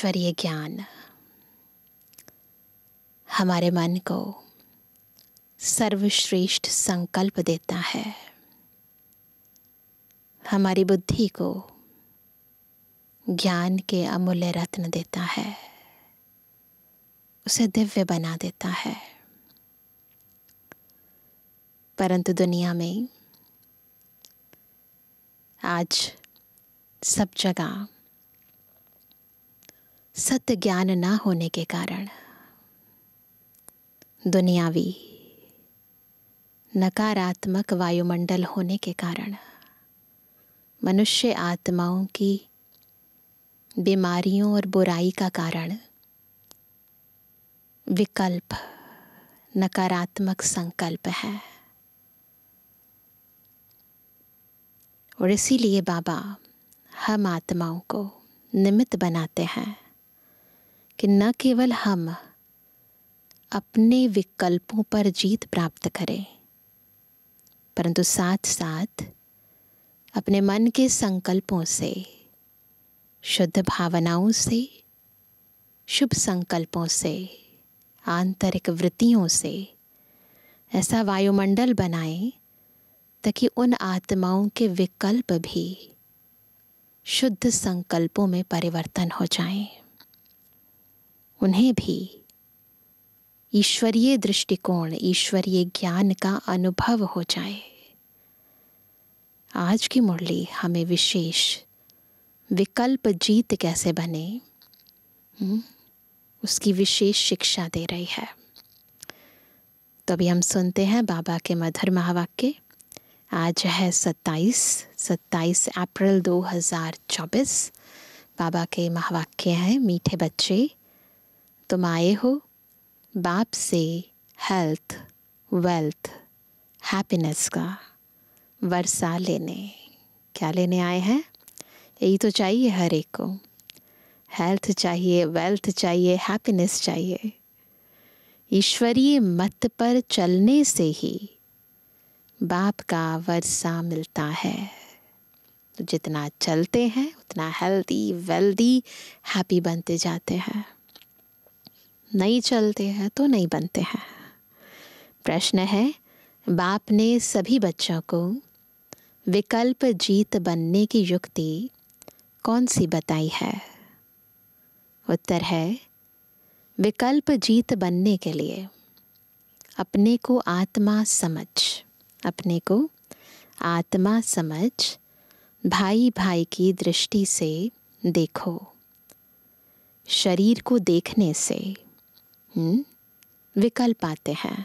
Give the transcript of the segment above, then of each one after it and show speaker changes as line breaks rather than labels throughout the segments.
ईश्वरीय ज्ञान हमारे मन को सर्वश्रेष्ठ संकल्प देता है हमारी बुद्धि को ज्ञान के अमूल्य रत्न देता है उसे दिव्य बना देता है परंतु दुनिया में आज सब जगह सत्य ज्ञान ना होने के कारण दुनियावी नकारात्मक वायुमंडल होने के कारण मनुष्य आत्माओं की बीमारियों और बुराई का कारण विकल्प नकारात्मक संकल्प है और इसीलिए बाबा हम आत्माओं को निमित्त बनाते हैं कि न केवल हम अपने विकल्पों पर जीत प्राप्त करें परंतु साथ साथ अपने मन के संकल्पों से शुद्ध भावनाओं से शुभ संकल्पों से आंतरिक वृत्तियों से ऐसा वायुमंडल बनाएं ताकि उन आत्माओं के विकल्प भी शुद्ध संकल्पों में परिवर्तन हो जाएं। उन्हें भी ईश्वरीय दृष्टिकोण ईश्वरीय ज्ञान का अनुभव हो जाए आज की मुरली हमें विशेष विकल्प जीत कैसे बने हुँ? हम्म, उसकी विशेष शिक्षा दे रही है तो अभी हम सुनते हैं बाबा के मधुर महावाक्य आज है 27 27 अप्रैल 2024 बाबा के महावाक्य हैं मीठे बच्चे तुम आए हो बाप से हेल्थ वेल्थ हैप्पीनेस का वर्षा लेने क्या लेने आए हैं यही तो चाहिए हर एक को हेल्थ चाहिए वेल्थ चाहिए हैप्पीनेस चाहिए ईश्वरीय मत पर चलने से ही बाप का वर्षा मिलता है तो जितना चलते हैं उतना हेल्दी वेल्दी हैप्पी बनते जाते हैं नहीं चलते हैं तो नहीं बनते हैं प्रश्न है बाप ने सभी बच्चों को विकल्प जीत बनने की युक्ति कौन सी बताई है उत्तर है विकल्प जीत बनने के लिए अपने को आत्मा समझ अपने को आत्मा समझ भाई भाई की दृष्टि से देखो शरीर को देखने से हम्म, विकल्प आते हैं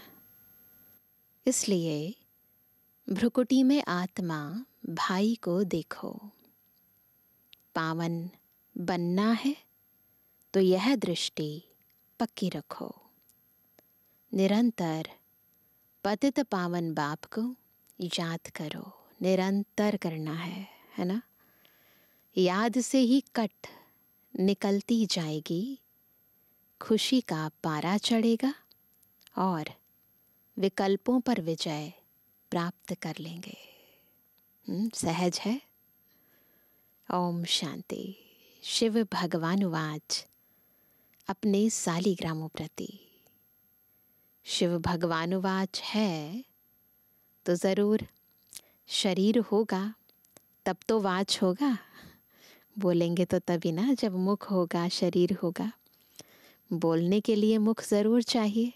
इसलिए भ्रुकुटी में आत्मा भाई को देखो पावन बनना है तो यह दृष्टि पक्की रखो निरंतर पतित पावन बाप को याद करो निरंतर करना है है ना याद से ही कट निकलती जाएगी खुशी का पारा चढ़ेगा और विकल्पों पर विजय प्राप्त कर लेंगे हम्म, सहज है ओम शांति शिव भगवान वाच अपने सालीग्रामों प्रति शिव भगवानुवाच है तो ज़रूर शरीर होगा तब तो वाच होगा बोलेंगे तो तभी ना जब मुख होगा शरीर होगा बोलने के लिए मुख ज़रूर चाहिए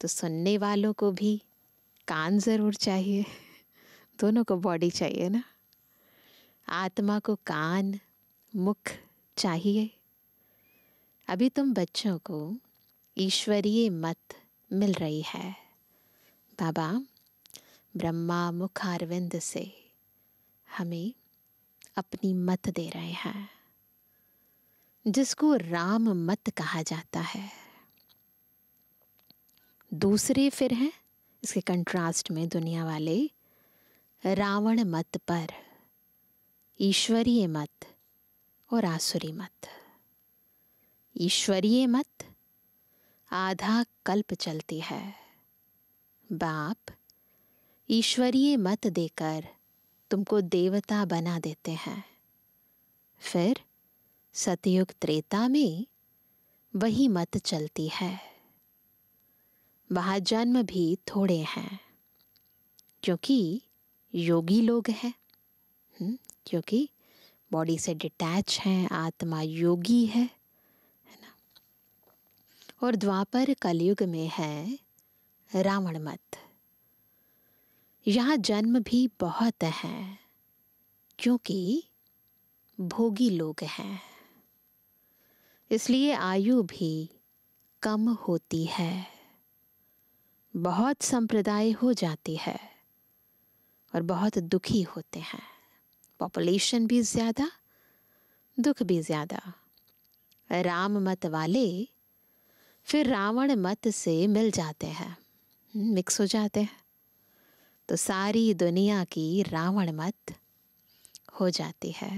तो सुनने वालों को भी कान ज़रूर चाहिए दोनों को बॉडी चाहिए ना आत्मा को कान मुख चाहिए अभी तुम बच्चों को ईश्वरीय मत मिल रही है बाबा ब्रह्मा मुखारविंद से हमें अपनी मत दे रहे हैं जिसको राम मत कहा जाता है दूसरे फिर हैं इसके कंट्रास्ट में दुनिया वाले रावण मत पर ईश्वरीय मत और आसुरी मत ईश्वरीय मत आधा कल्प चलती है बाप ईश्वरीय मत देकर तुमको देवता बना देते हैं फिर सतयुग त्रेता में वही मत चलती है वहाँ जन्म भी थोड़े हैं क्योंकि योगी लोग हैं हम्म, क्योंकि बॉडी से डिटैच हैं आत्मा योगी है है ना और द्वापर कलयुग में है रावण मत यहाँ जन्म भी बहुत है क्योंकि भोगी लोग हैं इसलिए आयु भी कम होती है बहुत संप्रदाय हो जाती है और बहुत दुखी होते हैं पॉपुलेशन भी ज़्यादा दुख भी ज़्यादा राम मत वाले फिर रावण मत से मिल जाते हैं मिक्स हो जाते हैं तो सारी दुनिया की रावण मत हो जाती है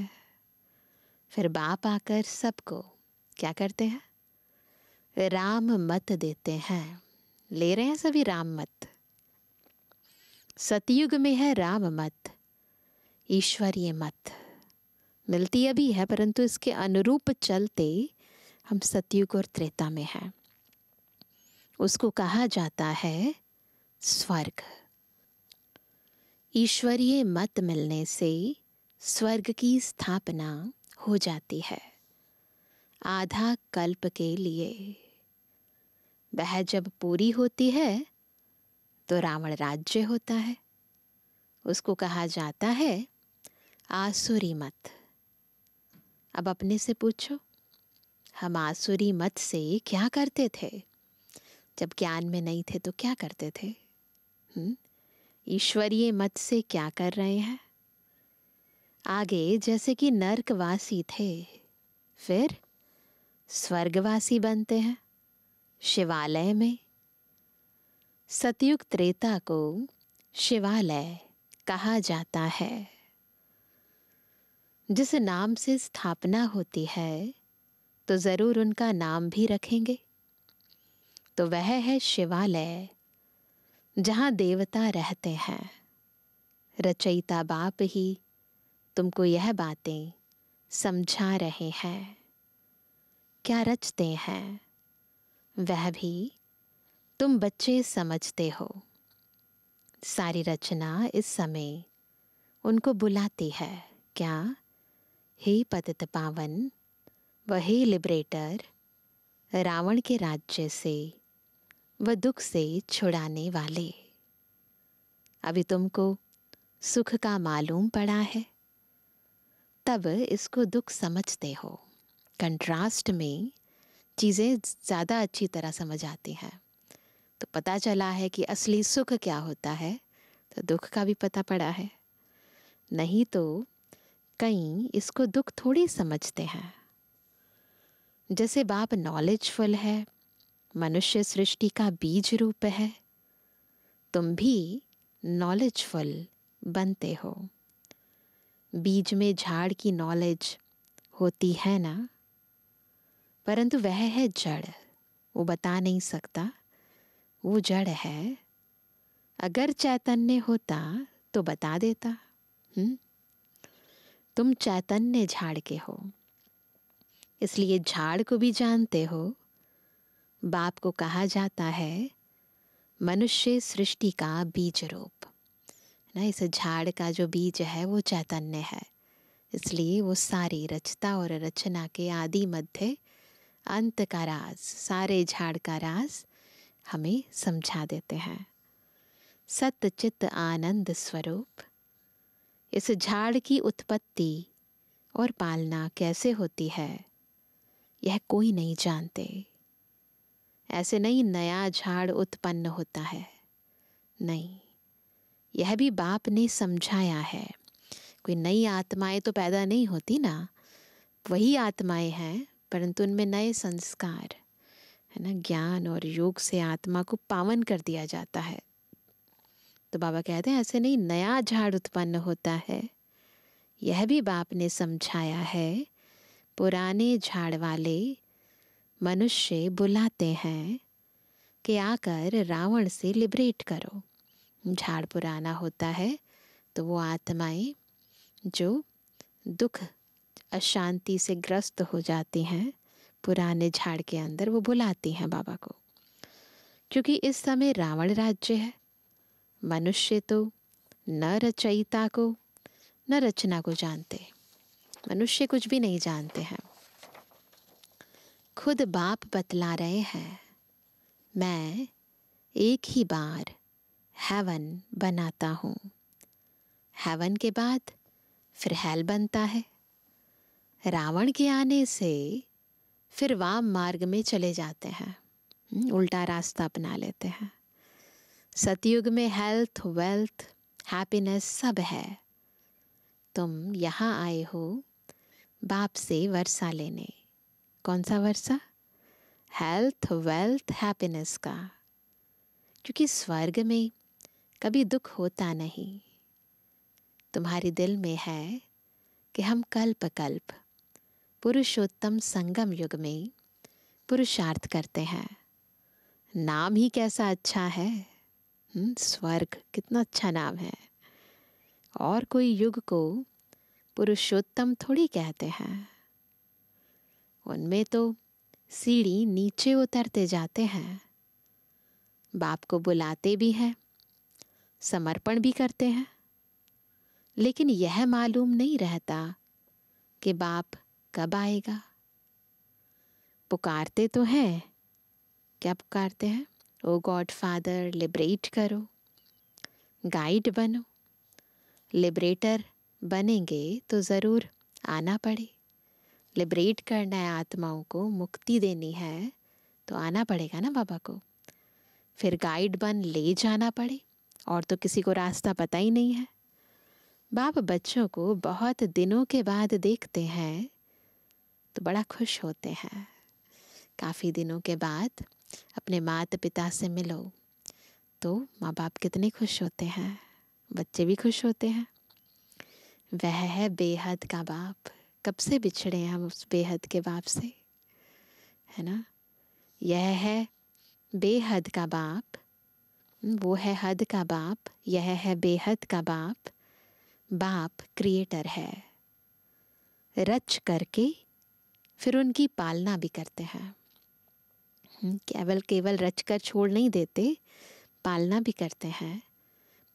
फिर बाप आकर सबको क्या करते हैं राम मत देते हैं ले रहे हैं सभी राम मत सतयुग में है राम मत ईश्वरीय मत मिलती अभी है परंतु इसके अनुरूप चलते हम सतयुग और त्रेता में हैं उसको कहा जाता है स्वर्ग ईश्वरीय मत मिलने से स्वर्ग की स्थापना हो जाती है आधा कल्प के लिए वह जब पूरी होती है तो रावण राज्य होता है उसको कहा जाता है आसुरी मत अब अपने से पूछो हम आसुरी मत से क्या करते थे जब ज्ञान में नहीं थे तो क्या करते थे हम्म, ईश्वरीय मत से क्या कर रहे हैं आगे जैसे कि नर्कवासी थे फिर स्वर्गवासी बनते हैं शिवालय में सतयुग त्रेता को शिवालय कहा जाता है जिस नाम से स्थापना होती है तो ज़रूर उनका नाम भी रखेंगे तो वह है शिवालय जहां देवता रहते हैं रचयिता बाप ही तुमको यह बातें समझा रहे हैं क्या रचते हैं वह भी तुम बच्चे समझते हो सारी रचना इस समय उनको बुलाती है क्या हे पतित पावन हे लिबरेटर रावण के राज्य से व दुख से छुड़ाने वाले अभी तुमको सुख का मालूम पड़ा है तब इसको दुख समझते हो कंट्रास्ट में चीज़ें ज़्यादा अच्छी तरह समझ आती हैं तो पता चला है कि असली सुख क्या होता है तो दुख का भी पता पड़ा है नहीं तो कई इसको दुख थोड़ी समझते हैं जैसे बाप नॉलेजफुल है मनुष्य सृष्टि का बीज रूप है तुम भी नॉलेजफुल बनते हो बीज में झाड़ की नॉलेज होती है ना परंतु वह है जड़ वो बता नहीं सकता वो जड़ है अगर चैतन्य होता तो बता देता हुँ? हम्म? तुम चैतन्य झाड़ के हो इसलिए झाड़ को भी जानते हो बाप को कहा जाता है मनुष्य सृष्टि का बीज रूप ना इस झाड़ का जो बीज है वो चैतन्य है इसलिए वो सारी रचता और रचना के आदि मध्य अंत का राज सारे झाड़ का राज हमें समझा देते हैं चित्त आनंद स्वरूप इस झाड़ की उत्पत्ति और पालना कैसे होती है यह कोई नहीं जानते ऐसे नहीं नया झाड़ उत्पन्न होता है नहीं यह भी बाप ने समझाया है कोई नई आत्माएं तो पैदा नहीं होती ना वही आत्माएं हैं परंतु उनमें नए संस्कार है ना ज्ञान और योग से आत्मा को पावन कर दिया जाता है तो बाबा कहते हैं ऐसे नहीं नया झाड़ उत्पन्न होता है यह भी बाप ने समझाया है पुराने झाड़ वाले मनुष्य बुलाते हैं कि आकर रावण से लिबरेट करो झाड़ पुराना होता है तो वो आत्माएं जो दुख अशांति से ग्रस्त हो जाती हैं पुराने झाड़ के अंदर वो बुलाती हैं बाबा को क्योंकि इस समय रावण राज्य है मनुष्य तो न रचयिता को न रचना को जानते मनुष्य कुछ भी नहीं जानते हैं खुद बाप बतला रहे हैं मैं एक ही बार हेवन बनाता हूँ हेवन के बाद फिर हेल बनता है रावण के आने से फिर वाम मार्ग में चले जाते हैं हम्म, उल्टा रास्ता अपना लेते हैं सतयुग में हेल्थ वेल्थ हैप्पीनेस सब है तुम यहाँ आए हो बाप से वर्षा लेने कौन सा वर्षा हेल्थ वेल्थ हैप्पीनेस का क्योंकि स्वर्ग में कभी दुख होता नहीं तुम्हारे दिल में है कि हम कल्प कल्प पुरुषोत्तम संगम युग में पुरुषार्थ करते हैं नाम ही कैसा अच्छा है हम्म, स्वर्ग कितना अच्छा नाम है और कोई युग को पुरुषोत्तम थोड़ी कहते हैं उनमें तो सीढ़ी नीचे उतरते जाते हैं बाप को बुलाते भी हैं समर्पण भी करते हैं लेकिन यह मालूम नहीं रहता कि बाप कब आएगा पुकारते तो हैं क्या पुकारते हैं ओ गॉड फादर लिबरेट करो गाइड बनो लिबरेटर बनेंगे तो ज़रूर आना पड़े लिबरेट करना है आत्माओं को मुक्ति देनी है तो आना पड़ेगा ना बाबा को फिर गाइड बन ले जाना पड़े और तो किसी को रास्ता पता ही नहीं है बाप बच्चों को बहुत दिनों के बाद देखते हैं तो बड़ा खुश होते हैं काफ़ी दिनों के बाद अपने माता पिता से मिलो तो माँ बाप कितने खुश होते हैं बच्चे भी खुश होते हैं वह है बेहद का बाप कब से बिछड़े हैं हम उस बेहद के बाप से है ना यह है बेहद का बाप वो है हद का बाप यह है बेहद का बाप बाप क्रिएटर है रच करके फिर उनकी पालना भी करते हैं हम्म, केवल केवल रचकर छोड़ नहीं देते पालना भी करते हैं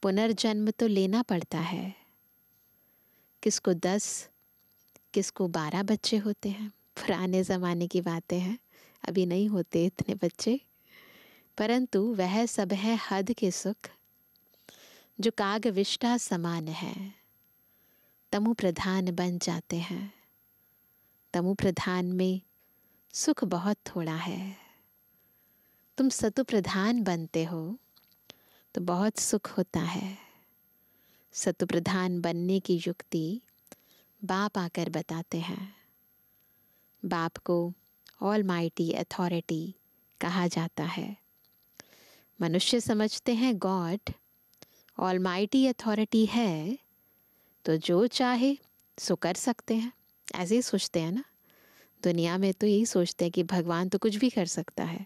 पुनर्जन्म तो लेना पड़ता है किसको दस किसको बारह बच्चे होते हैं पुराने ज़माने की बातें हैं अभी नहीं होते इतने बच्चे परंतु वह सब है हद के सुख जो काग विष्टा समान है तमु प्रधान बन जाते हैं तमु प्रधान में सुख बहुत थोड़ा है तुम सतु प्रधान बनते हो तो बहुत सुख होता है सतु प्रधान बनने की युक्ति बाप आकर बताते हैं बाप को ऑल माइटी अथॉरिटी कहा जाता है मनुष्य समझते हैं गॉड ऑल माइटी अथॉरिटी है तो जो चाहे सो कर सकते हैं ऐसे ही सोचते हैं ना दुनिया में तो यही सोचते हैं कि भगवान तो कुछ भी कर सकता है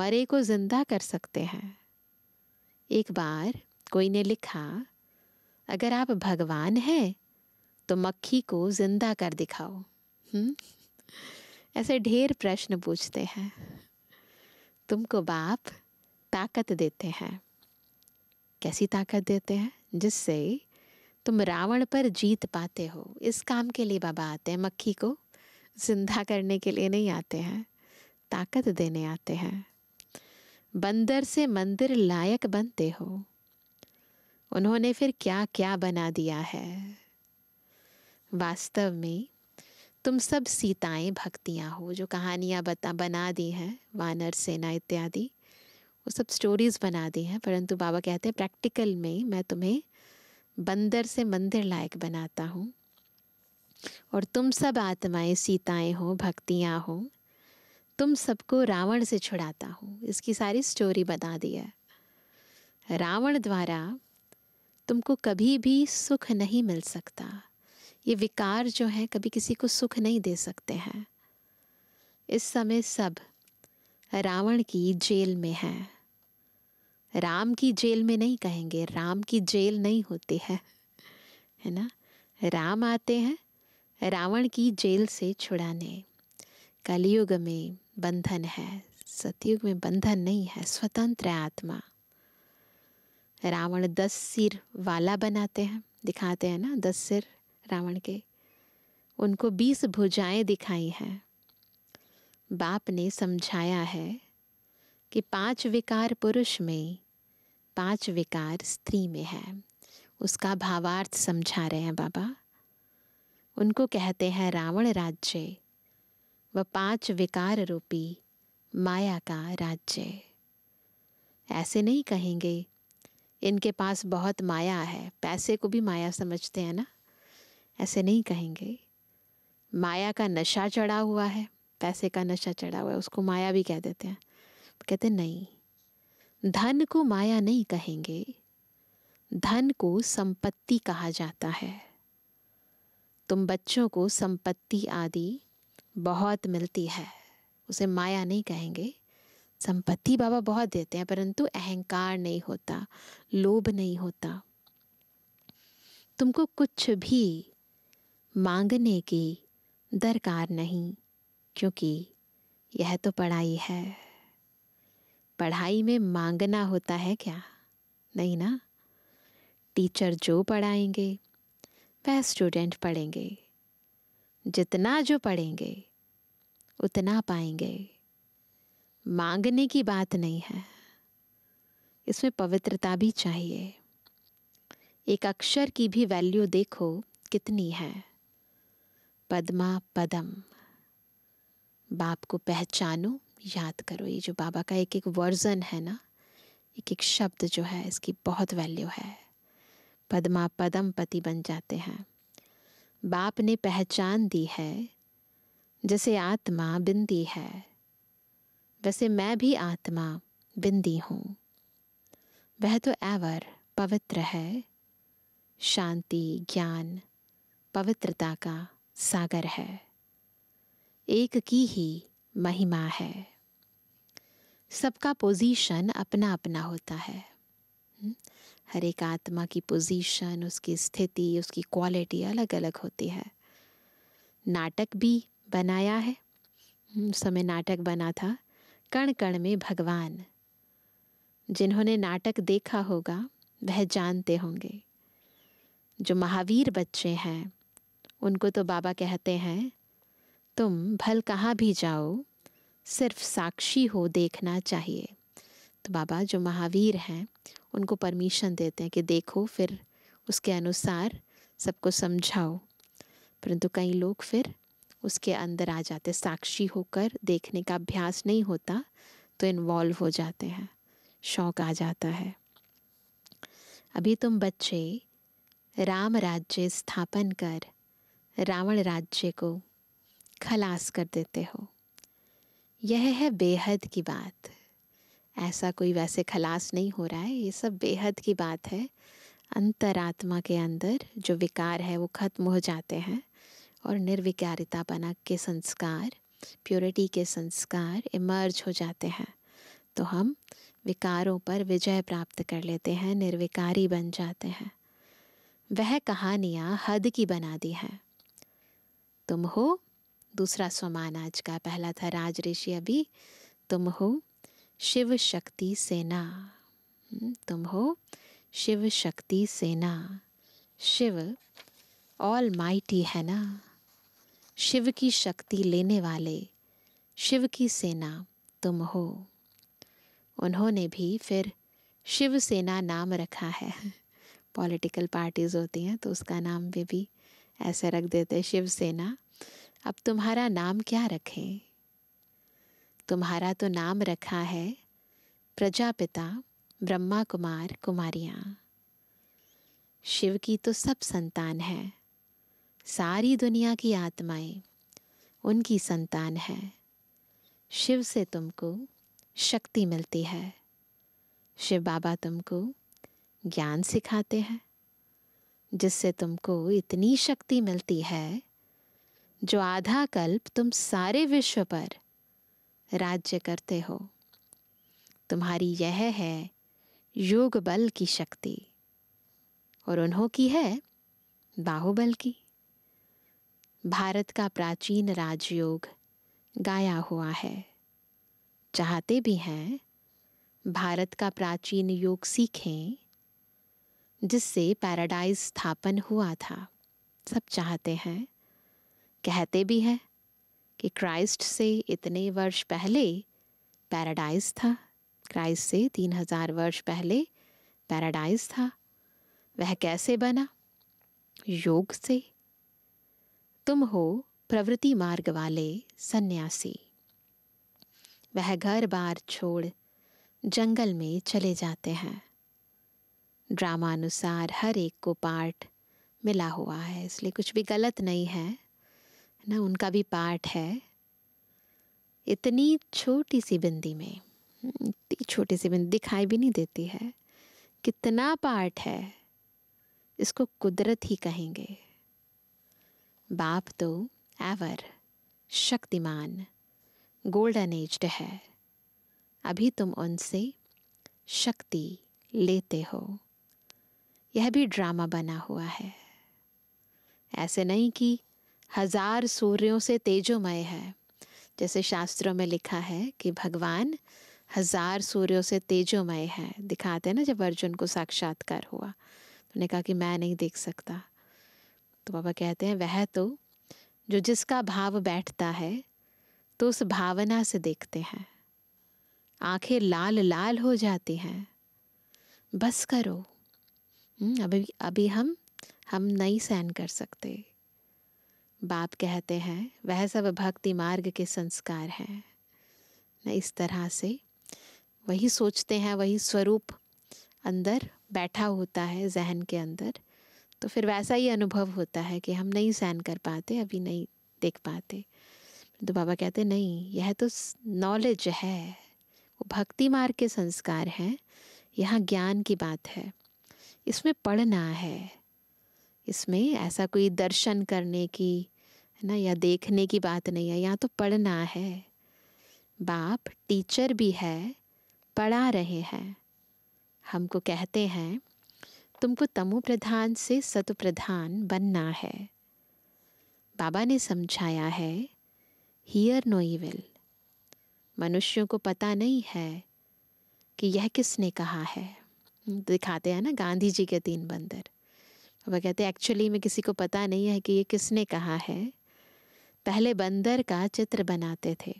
मरे को जिंदा कर सकते हैं एक बार कोई ने लिखा अगर आप भगवान हैं तो मक्खी को जिंदा कर दिखाओ हम्म ऐसे ढेर प्रश्न पूछते हैं तुमको बाप ताकत देते हैं कैसी ताकत देते हैं जिससे तुम रावण पर जीत पाते हो इस काम के लिए बाबा आते हैं मक्खी को जिंदा करने के लिए नहीं आते हैं ताकत देने आते हैं बंदर से मंदिर लायक बनते हो उन्होंने फिर क्या क्या बना दिया है वास्तव में तुम सब सीताएं भक्तियां हो जो कहानियां बता बना दी हैं वानर सेना इत्यादि वो सब स्टोरीज बना दी हैं परंतु बाबा कहते हैं प्रैक्टिकल में मैं तुम्हें बंदर से मंदिर लायक बनाता हूँ और तुम सब आत्माएं सीताएं हो भक्तियाँ हो तुम सबको रावण से छुड़ाता हूँ इसकी सारी स्टोरी बता दी है रावण द्वारा तुमको कभी भी सुख नहीं मिल सकता ये विकार जो है कभी किसी को सुख नहीं दे सकते हैं इस समय सब रावण की जेल में है राम की जेल में नहीं कहेंगे राम की जेल नहीं होती है है ना राम आते हैं रावण की जेल से छुड़ाने कलयुग में बंधन है सतयुग में बंधन नहीं है स्वतंत्र आत्मा रावण दस सिर वाला बनाते हैं दिखाते हैं ना दस सिर रावण के उनको बीस भुजाएं दिखाई हैं बाप ने समझाया है कि पांच विकार पुरुष में पांच विकार स्त्री में है उसका भावार्थ समझा रहे हैं बाबा उनको कहते हैं रावण राज्य व पांच विकार रूपी माया का राज्य ऐसे नहीं कहेंगे इनके पास बहुत माया है पैसे को भी माया समझते हैं ना ऐसे नहीं कहेंगे माया का नशा चढ़ा हुआ है पैसे का नशा चढ़ा हुआ है उसको माया भी कह देते हैं कहते नहीं धन को माया नहीं कहेंगे धन को संपत्ति कहा जाता है तुम बच्चों को संपत्ति आदि बहुत मिलती है उसे माया नहीं कहेंगे संपत्ति बाबा बहुत देते हैं परंतु अहंकार नहीं होता लोभ नहीं होता तुमको कुछ भी मांगने की दरकार नहीं क्योंकि यह तो पढ़ाई है पढ़ाई में मांगना होता है क्या नहीं ना टीचर जो पढ़ाएंगे वह स्टूडेंट पढ़ेंगे जितना जो पढ़ेंगे उतना पाएंगे मांगने की बात नहीं है इसमें पवित्रता भी चाहिए एक अक्षर की भी वैल्यू देखो कितनी है पद्मा पदम बाप को पहचानो याद करो ये जो बाबा का एक एक वर्जन है ना एक एक शब्द जो है इसकी बहुत वैल्यू है पदमा पदम पति बन जाते हैं बाप ने पहचान दी है जैसे आत्मा बिंदी है वैसे मैं भी आत्मा बिंदी हूँ वह तो एवर पवित्र है शांति ज्ञान पवित्रता का सागर है एक की ही महिमा है सबका पोजीशन अपना अपना होता है हम्म? हर एक आत्मा की पोजीशन उसकी स्थिति उसकी क्वालिटी अलग अलग होती है नाटक भी बनाया है हम्म, उस समय नाटक बना था कण कण में भगवान जिन्होंने नाटक देखा होगा वह जानते होंगे जो महावीर बच्चे हैं उनको तो बाबा कहते हैं तुम भल कहाँ भी जाओ सिर्फ साक्षी हो देखना चाहिए तो बाबा जो महावीर हैं उनको परमिशन देते हैं कि देखो फिर उसके अनुसार सबको समझाओ परंतु कई लोग फिर उसके अंदर आ जाते साक्षी होकर देखने का अभ्यास नहीं होता तो इन्वॉल्व हो जाते हैं शौक आ जाता है अभी तुम बच्चे राम राज्य स्थापन कर रावण राज्य को खलास कर देते हो यह है बेहद की बात ऐसा कोई वैसे खलास नहीं हो रहा है ये सब बेहद की बात है अंतरात्मा के अंदर जो विकार है वो ख़त्म हो जाते हैं और निर्विकारिता बना के संस्कार प्योरिटी के संस्कार इमर्ज हो जाते हैं तो हम विकारों पर विजय प्राप्त कर लेते हैं निर्विकारी बन जाते हैं वह कहानियाँ हद की बना दी हैं तुम हो दूसरा स्वमान आज का पहला था राज ऋषि अभी तुम हो शिव शक्ति सेना हम्म, तुम हो शिव शक्ति सेना शिव ऑल माइटी है ना शिव की शक्ति लेने वाले शिव की सेना तुम हो उन्होंने भी फिर शिव सेना नाम रखा है पॉलिटिकल पार्टीज़ होती हैं तो उसका नाम भी, भी ऐसे रख देते शिव सेना अब तुम्हारा नाम क्या रखें तुम्हारा तो नाम रखा है प्रजापिता ब्रह्मा कुमार कुमारियाँ शिव की तो सब संतान है सारी दुनिया की आत्माएं उनकी संतान है शिव से तुमको शक्ति मिलती है शिव बाबा तुमको ज्ञान सिखाते हैं जिससे तुमको इतनी शक्ति मिलती है जो आधा कल्प तुम सारे विश्व पर राज्य करते हो तुम्हारी यह है योग बल की शक्ति और उन्हों की है बाहुबल की भारत का प्राचीन राजयोग गाया हुआ है चाहते भी हैं भारत का प्राचीन योग सीखें जिससे पैराडाइज स्थापन हुआ था सब चाहते हैं कहते भी हैं कि क्राइस्ट से इतने वर्ष पहले पैराडाइज था क्राइस्ट से तीन हजार वर्ष पहले पैराडाइज था वह कैसे बना योग से तुम हो प्रवृत्ति मार्ग वाले सन्यासी वह घर बार छोड़ जंगल में चले जाते हैं ड्रामा अनुसार हर एक को पार्ट मिला हुआ है इसलिए कुछ भी गलत नहीं है ना उनका भी पार्ट है इतनी छोटी सी बिंदी में इतनी छोटी सी बिंदी दिखाई भी नहीं देती है कितना पार्ट है इसको कुदरत ही कहेंगे बाप तो एवर शक्तिमान गोल्डन एज्ड है अभी तुम उनसे शक्ति लेते हो यह भी ड्रामा बना हुआ है ऐसे नहीं कि हजार सूर्यों से तेजोमय है जैसे शास्त्रों में लिखा है कि भगवान हजार सूर्यों से तेजोमय है दिखाते हैं ना जब अर्जुन को साक्षात्कार हुआ उन्होंने कहा कि मैं नहीं देख सकता तो बाबा कहते हैं वह तो जो जिसका भाव बैठता है तो उस भावना से देखते हैं आंखें लाल लाल हो जाती हैं बस करो हम्म, अभी अभी हम हम नहीं सहन कर सकते बाप कहते हैं वह सब भक्ति मार्ग के संस्कार हैं ना इस तरह से वही सोचते हैं वही स्वरूप अंदर बैठा होता है जहन के अंदर तो फिर वैसा ही अनुभव होता है कि हम नहीं सहन कर पाते अभी नहीं देख पाते तो बाबा कहते नहीं यह तो नॉलेज है वो भक्ति मार्ग के संस्कार हैं यहाँ ज्ञान की बात है इसमें पढ़ना है इसमें ऐसा कोई दर्शन करने की है ना या देखने की बात नहीं है यहाँ तो पढ़ना है बाप टीचर भी है पढ़ा रहे हैं हमको कहते हैं तुमको तमो प्रधान से सत प्रधान बनना है बाबा ने समझाया है हियर नो इविल मनुष्यों को पता नहीं है कि यह किसने कहा है दिखाते हैं ना गांधी जी के तीन बंदर वह कहते हैं एक्चुअली में किसी को पता नहीं है कि ये किसने कहा है पहले बंदर का चित्र बनाते थे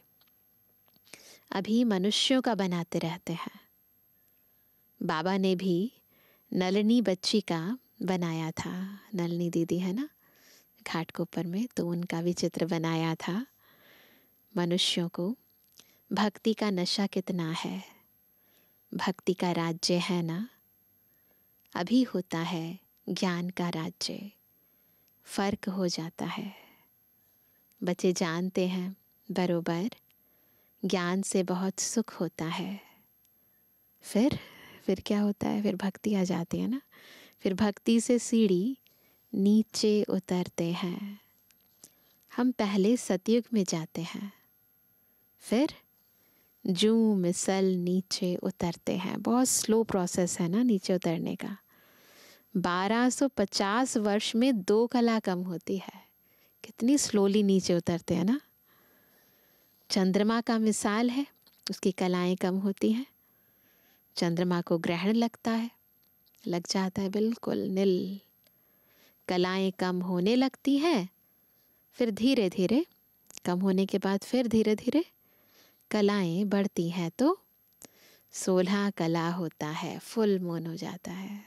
अभी मनुष्यों का बनाते रहते हैं बाबा ने भी नलनी बच्ची का बनाया था नलनी दीदी है ना घाट को ऊपर में तो उनका भी चित्र बनाया था मनुष्यों को भक्ति का नशा कितना है भक्ति का राज्य है ना अभी होता है ज्ञान का राज्य फर्क हो जाता है बच्चे जानते हैं बरोबर ज्ञान से बहुत सुख होता है फिर फिर क्या होता है फिर भक्ति आ जाती है ना फिर भक्ति से सीढ़ी नीचे उतरते हैं हम पहले सतयुग में जाते हैं फिर जू मिसल नीचे उतरते हैं बहुत स्लो प्रोसेस है ना नीचे उतरने का 1250 वर्ष में दो कला कम होती है कितनी स्लोली नीचे उतरते हैं ना चंद्रमा का मिसाल है उसकी कलाएं कम होती हैं चंद्रमा को ग्रहण लगता है लग जाता है बिल्कुल नील कलाएं कम होने लगती हैं फिर धीरे धीरे कम होने के बाद फिर धीरे धीरे कलाएं बढ़ती हैं तो सोलह कला होता है फुल मून हो जाता है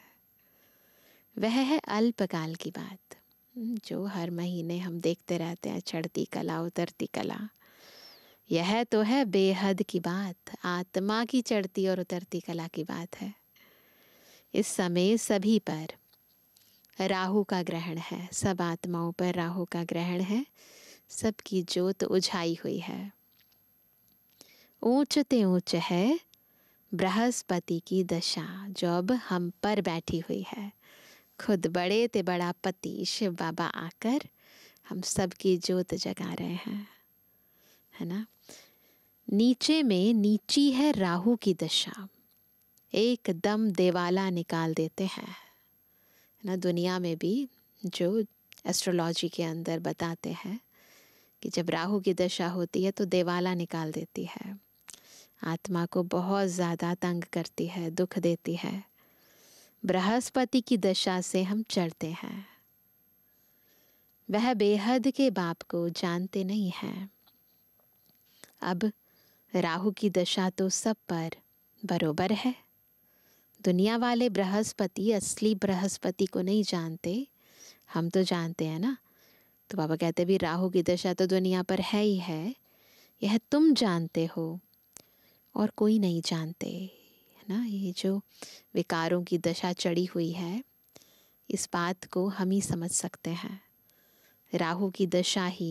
वह है अल्पकाल की बात हम्म, जो हर महीने हम देखते रहते हैं चढ़ती कला उतरती कला यह तो है बेहद की बात आत्मा की चढ़ती और उतरती कला की बात है इस समय सभी पर राहु का ग्रहण है सब आत्माओं पर राहु का ग्रहण है सबकी ज्योत उझाई हुई है ऊंचते ऊंच है बृहस्पति की दशा जो अब हम पर बैठी हुई है खुद बड़े ते बड़ा पति शिव बाबा आकर हम सब की जोत जगा रहे हैं है ना नीचे में नीची है राहु की दशा एकदम देवाला निकाल देते हैं ना दुनिया में भी जो एस्ट्रोलॉजी के अंदर बताते हैं कि जब राहु की दशा होती है तो देवाला निकाल देती है आत्मा को बहुत ज़्यादा तंग करती है दुख देती है बृहस्पति की दशा से हम चढ़ते हैं वह बेहद के बाप को जानते नहीं हैं अब राहु की दशा तो सब पर बरोबर है दुनिया वाले बृहस्पति असली बृहस्पति को नहीं जानते हम तो जानते हैं ना तो बाबा कहते भी राहु की दशा तो दुनिया पर है ही है यह तुम जानते हो और कोई नहीं जानते ना ये जो विकारों की दशा चढ़ी हुई है इस बात को हम ही समझ सकते हैं राहु की दशा ही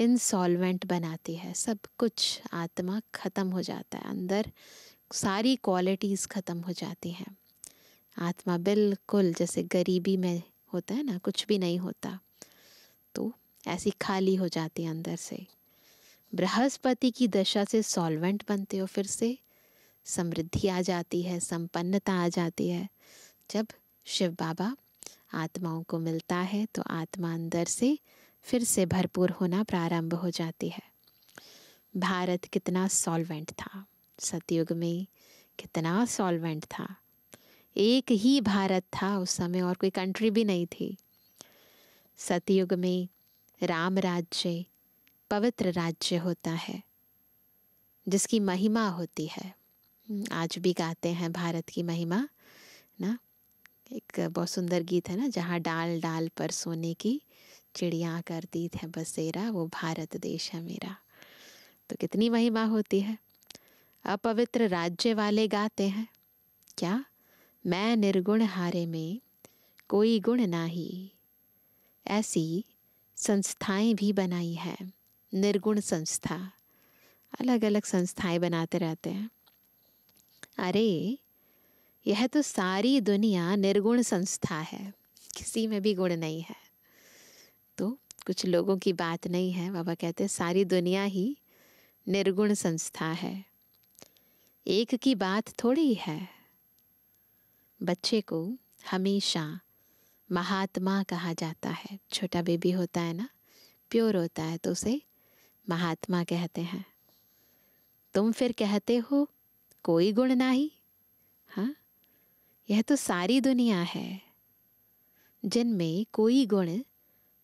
इनसॉल्वेंट बनाती है सब कुछ आत्मा ख़त्म हो जाता है अंदर सारी क्वालिटीज़ ख़त्म हो जाती हैं आत्मा बिल्कुल जैसे गरीबी में होता है ना कुछ भी नहीं होता तो ऐसी खाली हो जाती है अंदर से बृहस्पति की दशा से सॉल्वेंट बनते हो फिर से समृद्धि आ जाती है संपन्नता आ जाती है जब शिव बाबा आत्माओं को मिलता है तो आत्मा अंदर से फिर से भरपूर होना प्रारंभ हो जाती है भारत कितना सॉल्वेंट था सतयुग में कितना सॉल्वेंट था एक ही भारत था उस समय और कोई कंट्री भी नहीं थी सतयुग में राम राज्य पवित्र राज्य होता है जिसकी महिमा होती है हम्म, आज भी गाते हैं भारत की महिमा ना एक बहुत सुंदर गीत है ना जहाँ डाल डाल पर सोने की चिड़िया करती है बसेरा वो भारत देश है मेरा तो कितनी महिमा होती है अपवित्र राज्य वाले गाते हैं क्या मैं निर्गुण हारे में कोई गुण ना ही ऐसी संस्थाएं भी बनाई है निर्गुण संस्था अलग अलग संस्थाएं बनाते रहते हैं अरे यह तो सारी दुनिया निर्गुण संस्था है किसी में भी गुण नहीं है तो कुछ लोगों की बात नहीं है बाबा कहते हैं सारी दुनिया ही निर्गुण संस्था है एक की बात थोड़ी है बच्चे को हमेशा महात्मा कहा जाता है छोटा बेबी होता है ना प्योर होता है तो उसे महात्मा कहते हैं तुम फिर कहते हो कोई गुण नाही हाँ यह तो सारी दुनिया है जिनमें कोई गुण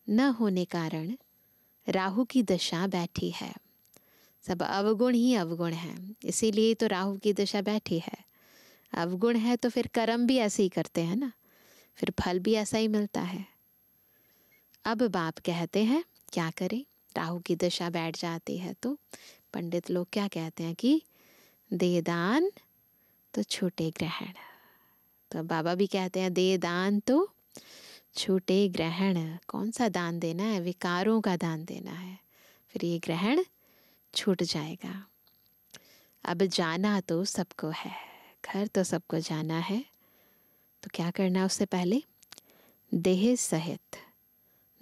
न होने कारण राहु की दशा बैठी है सब अवगुण ही अवगुण है इसीलिए तो राहु की दशा बैठी है अवगुण है तो फिर कर्म भी ऐसे ही करते हैं ना फिर फल भी ऐसा ही मिलता है अब बाप कहते हैं क्या करें राहु की दशा बैठ जाती है तो पंडित लोग क्या कहते हैं कि दे दान तो छोटे ग्रहण तो बाबा भी कहते हैं दे दान तो छोटे ग्रहण कौन सा दान देना है विकारों का दान देना है फिर ये ग्रहण छूट जाएगा अब जाना तो सबको है घर तो सबको जाना है तो क्या करना उससे पहले देह सहित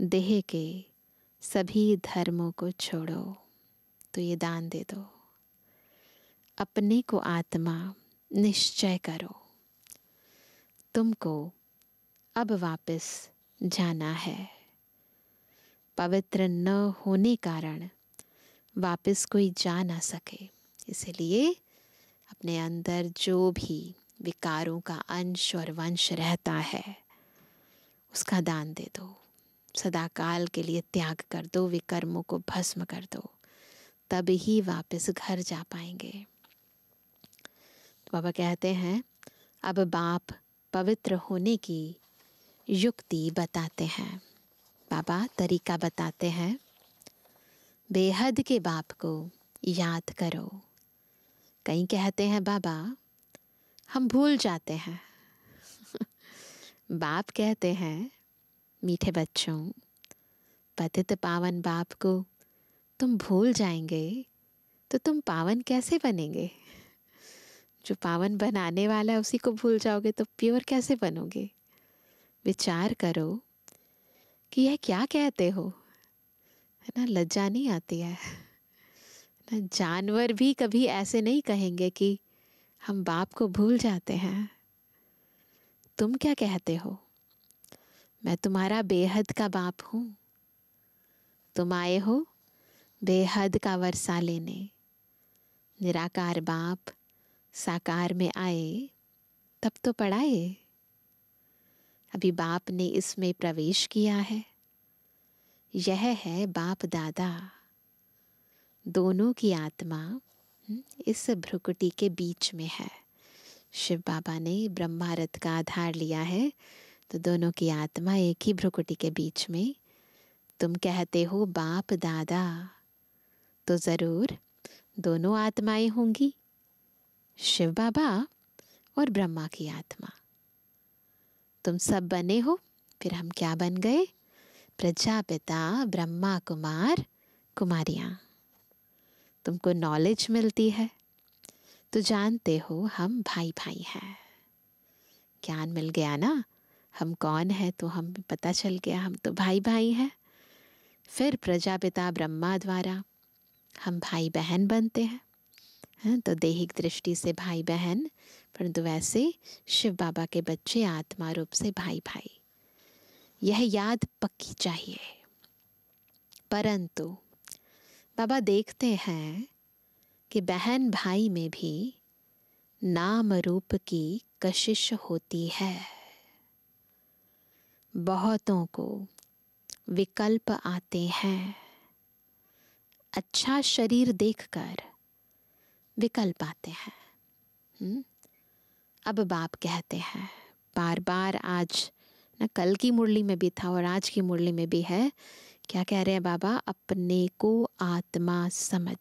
देह के सभी धर्मों को छोड़ो तो ये दान दे दो अपने को आत्मा निश्चय करो तुमको अब वापस जाना है पवित्र न होने कारण वापस कोई जा ना सके इसलिए अपने अंदर जो भी विकारों का अंश और वंश रहता है उसका दान दे दो सदाकाल के लिए त्याग कर दो विकर्मों को भस्म कर दो तब ही वापस घर जा पाएंगे बाबा कहते हैं अब बाप पवित्र होने की युक्ति बताते हैं बाबा तरीका बताते हैं बेहद के बाप को याद करो कहीं कहते हैं बाबा हम भूल जाते हैं बाप कहते हैं मीठे बच्चों पतित पावन बाप को तुम भूल जाएंगे तो तुम पावन कैसे बनेंगे जो पावन बनाने वाला है उसी को भूल जाओगे तो प्योर कैसे बनोगे विचार करो कि यह क्या कहते हो है ना लज्जा नहीं आती है ना जानवर भी कभी ऐसे नहीं कहेंगे कि हम बाप को भूल जाते हैं तुम क्या कहते हो मैं तुम्हारा बेहद का बाप हूँ तुम आए हो बेहद का वर्षा लेने निराकार बाप साकार में आए तब तो पढ़ाए अभी बाप ने इसमें प्रवेश किया है यह है बाप दादा दोनों की आत्मा हम्म, इस भ्रुकुटी के बीच में है शिव बाबा ने ब्रह्मारथ का आधार लिया है तो दोनों की आत्मा एक ही भ्रुकुटी के बीच में तुम कहते हो बाप दादा तो ज़रूर दोनों आत्माएं होंगी शिव बाबा और ब्रह्मा की आत्मा तुम सब बने हो फिर हम क्या बन गए प्रजापिता ब्रह्मा कुमार कुमारियाँ तुमको नॉलेज मिलती है तो जानते हो हम भाई भाई हैं ज्ञान मिल गया ना हम कौन है तो हम पता चल गया हम तो भाई भाई हैं फिर प्रजापिता ब्रह्मा द्वारा हम भाई बहन बनते हैं हैं तो देहिक दृष्टि से भाई बहन परंतु वैसे शिव बाबा के बच्चे आत्मा रूप से भाई भाई यह याद पक्की चाहिए परंतु बाबा देखते हैं कि बहन भाई में भी नाम रूप की कशिश होती है बहुतों को विकल्प आते हैं अच्छा शरीर देखकर विकल्प आते हैं हम्म? अब बाप कहते हैं बार बार आज ना कल की मुरली में भी था और आज की मुरली में भी है क्या कह रहे हैं बाबा अपने को आत्मा समझ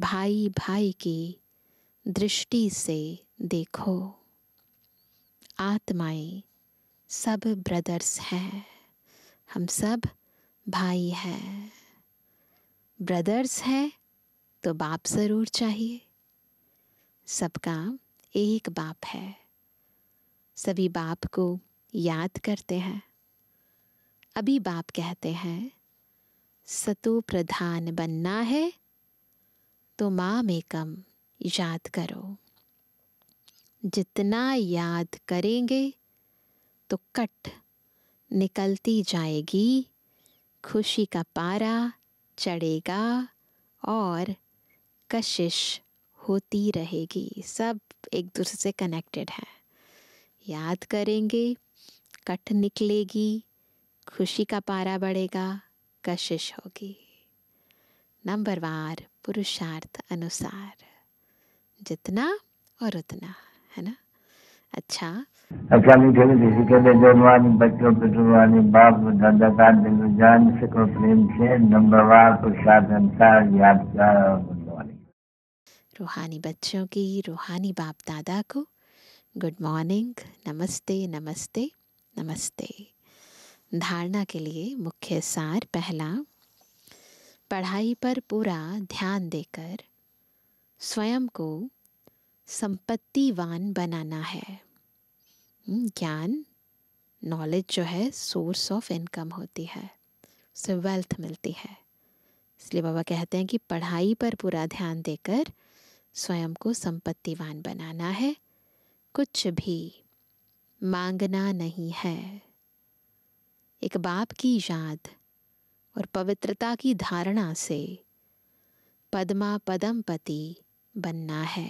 भाई भाई की दृष्टि से देखो आत्माएं सब ब्रदर्स हैं हम सब भाई हैं ब्रदर्स हैं तो बाप ज़रूर चाहिए सबका एक बाप है सभी बाप को याद करते हैं अभी बाप कहते हैं सतो प्रधान बनना है तो माँ में कम याद करो जितना याद करेंगे तो कट निकलती जाएगी खुशी का पारा चढ़ेगा और कशिश होती रहेगी सब एक दूसरे से कनेक्टेड है याद करेंगे कट निकलेगी खुशी का पारा बढ़ेगा कशिश होगी नंबर वार पुरुषार्थ अनुसार जितना और उतना है ना अच्छा अच्छा नहीं चले किसी के लिए जनवानी बच्चों पे जुड़वानी बाप दादा धंधा जान से को प्रेम से नंबर वार पुरुषार्थ अनुसार याद रूहानी बच्चों की रूहानी बाप दादा को गुड मॉर्निंग नमस्ते नमस्ते नमस्ते धारणा के लिए मुख्य सार पहला पढ़ाई पर पूरा ध्यान देकर स्वयं को संपत्तिवान बनाना है हम्म, ज्ञान नॉलेज जो है सोर्स ऑफ इनकम होती है उससे वेल्थ मिलती है इसलिए बाबा कहते हैं कि पढ़ाई पर पूरा ध्यान देकर स्वयं को संपत्तिवान बनाना है कुछ भी मांगना नहीं है एक बाप की याद और पवित्रता की धारणा से पद्मा पति बनना है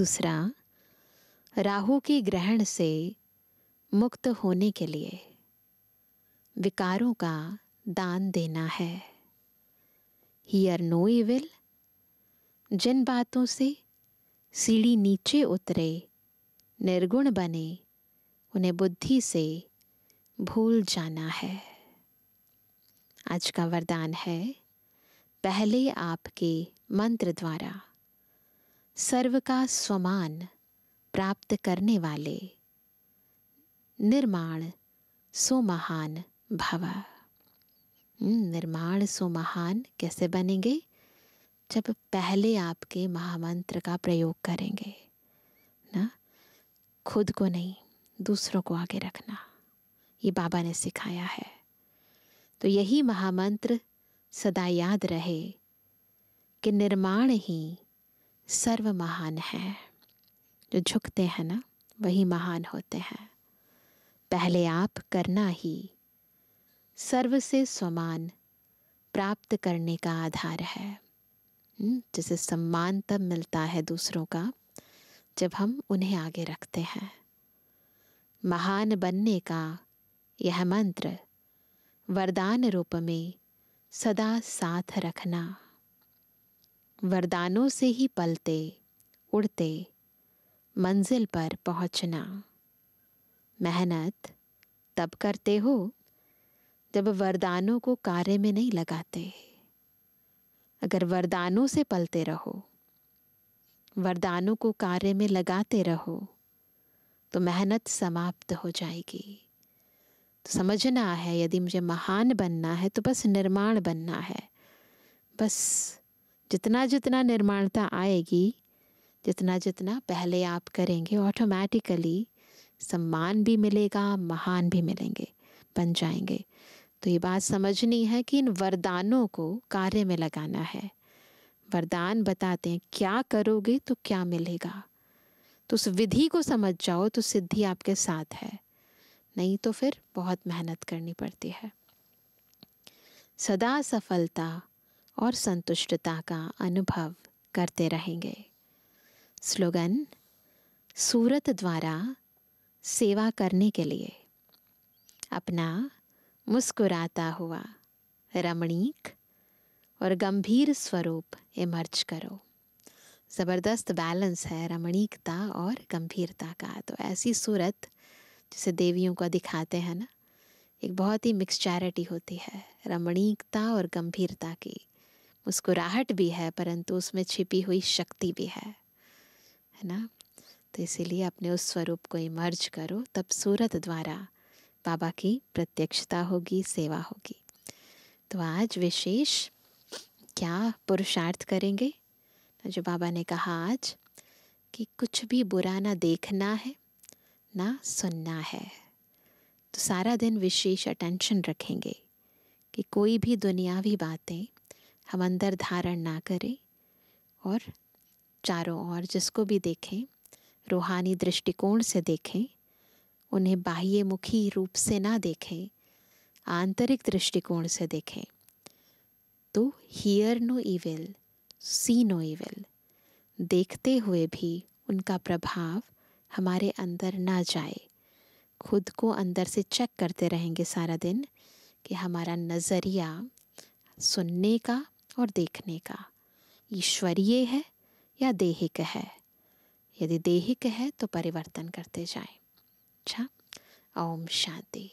दूसरा राहु के ग्रहण से मुक्त होने के लिए विकारों का दान देना है हियर नो इविल जिन बातों से सीढ़ी नीचे उतरे निर्गुण बने उन्हें बुद्धि से भूल जाना है आज का वरदान है पहले आपके मंत्र द्वारा सर्व का स्वमान प्राप्त करने वाले निर्माण सो महान भवा हम्म, निर्माण सो महान कैसे बनेंगे जब पहले आपके महामंत्र का प्रयोग करेंगे ना खुद को नहीं दूसरों को आगे रखना ये बाबा ने सिखाया है तो यही महामंत्र सदा याद रहे कि निर्माण ही सर्व महान है जो झुकते हैं ना वही महान होते हैं पहले आप करना ही सर्व से समान प्राप्त करने का आधार है जिसे सम्मान तब मिलता है दूसरों का जब हम उन्हें आगे रखते हैं महान बनने का यह मंत्र वरदान रूप में सदा साथ रखना वरदानों से ही पलते उड़ते मंजिल पर पहुंचना मेहनत तब करते हो जब वरदानों को कार्य में नहीं लगाते अगर वरदानों से पलते रहो वरदानों को कार्य में लगाते रहो तो मेहनत समाप्त हो जाएगी तो समझना है यदि मुझे महान बनना है तो बस निर्माण बनना है बस जितना जितना निर्माणता आएगी जितना जितना पहले आप करेंगे ऑटोमेटिकली सम्मान भी मिलेगा महान भी मिलेंगे बन जाएंगे तो ये बात समझनी है कि इन वरदानों को कार्य में लगाना है वरदान बताते हैं क्या करोगे तो क्या मिलेगा तो उस विधि को समझ जाओ तो सिद्धि आपके साथ है नहीं तो फिर बहुत मेहनत करनी पड़ती है सदा सफलता और संतुष्टता का अनुभव करते रहेंगे स्लोगन सूरत द्वारा सेवा करने के लिए अपना मुस्कुराता हुआ रमणीक और गंभीर स्वरूप इमर्ज करो ज़बरदस्त बैलेंस है रमणीकता और गंभीरता का तो ऐसी सूरत जिसे देवियों को दिखाते हैं ना एक बहुत ही मिक्सचैरिटी होती है रमणीकता और गंभीरता की मुस्कुराहट भी है परंतु उसमें छिपी हुई शक्ति भी है है ना तो इसीलिए अपने उस स्वरूप को इमर्ज करो तब सूरत द्वारा बाबा की प्रत्यक्षता होगी सेवा होगी तो आज विशेष क्या पुरुषार्थ करेंगे जो बाबा ने कहा आज कि कुछ भी बुरा ना देखना है ना सुनना है तो सारा दिन विशेष अटेंशन रखेंगे कि कोई भी दुनियावी बातें हम अंदर धारण ना करें और चारों ओर जिसको भी देखें रूहानी दृष्टिकोण से देखें उन्हें बाह्य मुखी रूप से ना देखें आंतरिक दृष्टिकोण से देखें तो hear no evil see no evil देखते हुए भी उनका प्रभाव हमारे अंदर ना जाए खुद को अंदर से चेक करते रहेंगे सारा दिन कि हमारा नज़रिया सुनने का और देखने का ईश्वरीय है या देहिक है यदि देहिक है तो परिवर्तन करते जाएं अच्छा ओम शांति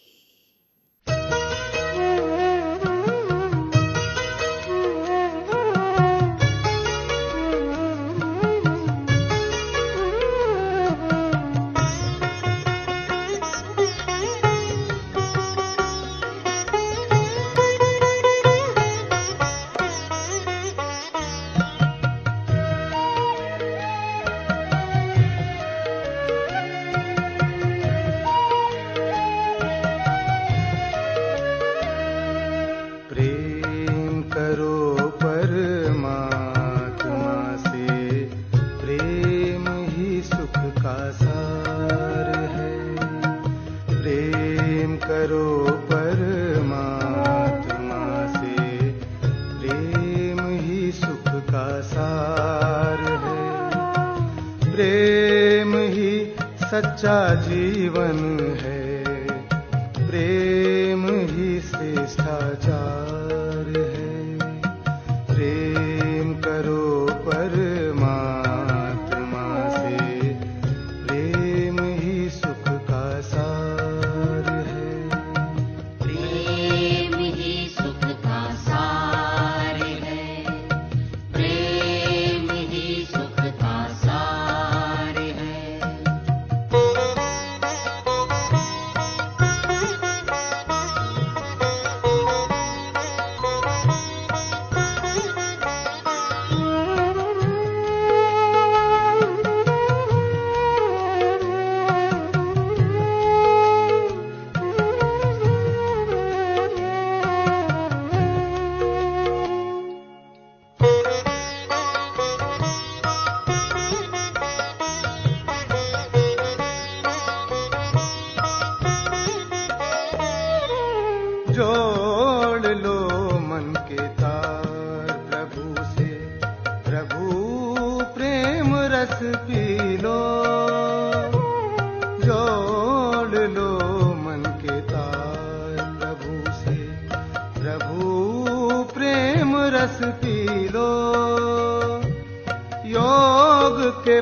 सच्चा जीवन है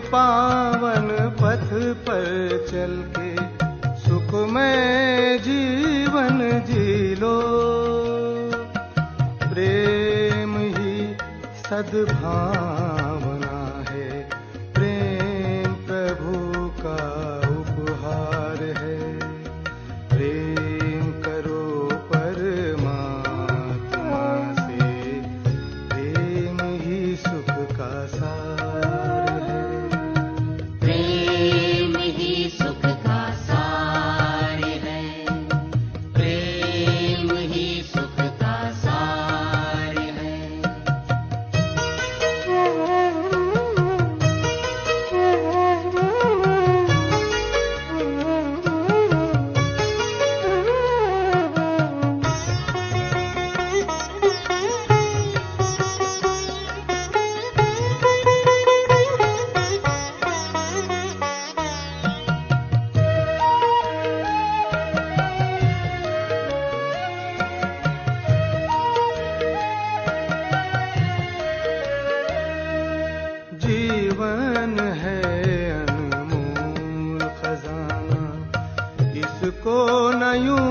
पावन पथ पर चल के सुखमय जीवन जी लो प्रेम ही सद्भाव जीवन है अनमोल खजाना इसको न यूं